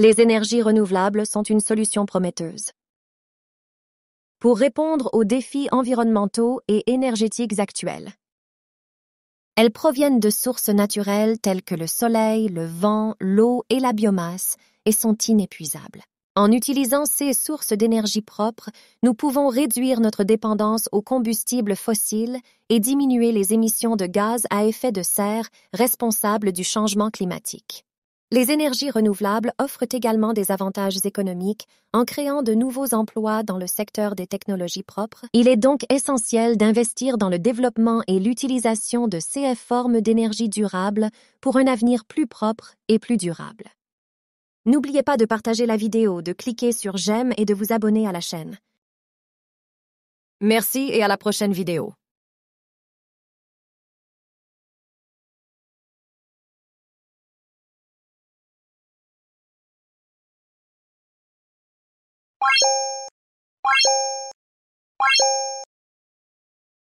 Les énergies renouvelables sont une solution prometteuse. Pour répondre aux défis environnementaux et énergétiques actuels. Elles proviennent de sources naturelles telles que le soleil, le vent, l'eau et la biomasse et sont inépuisables. En utilisant ces sources d'énergie propres, nous pouvons réduire notre dépendance aux combustibles fossiles et diminuer les émissions de gaz à effet de serre responsables du changement climatique. Les énergies renouvelables offrent également des avantages économiques en créant de nouveaux emplois dans le secteur des technologies propres. Il est donc essentiel d'investir dans le développement et l'utilisation de ces formes d'énergie durable pour un avenir plus propre et plus durable. N'oubliez pas de partager la vidéo, de cliquer sur j'aime et de vous abonner à la chaîne. Merci et à la prochaine vidéo. you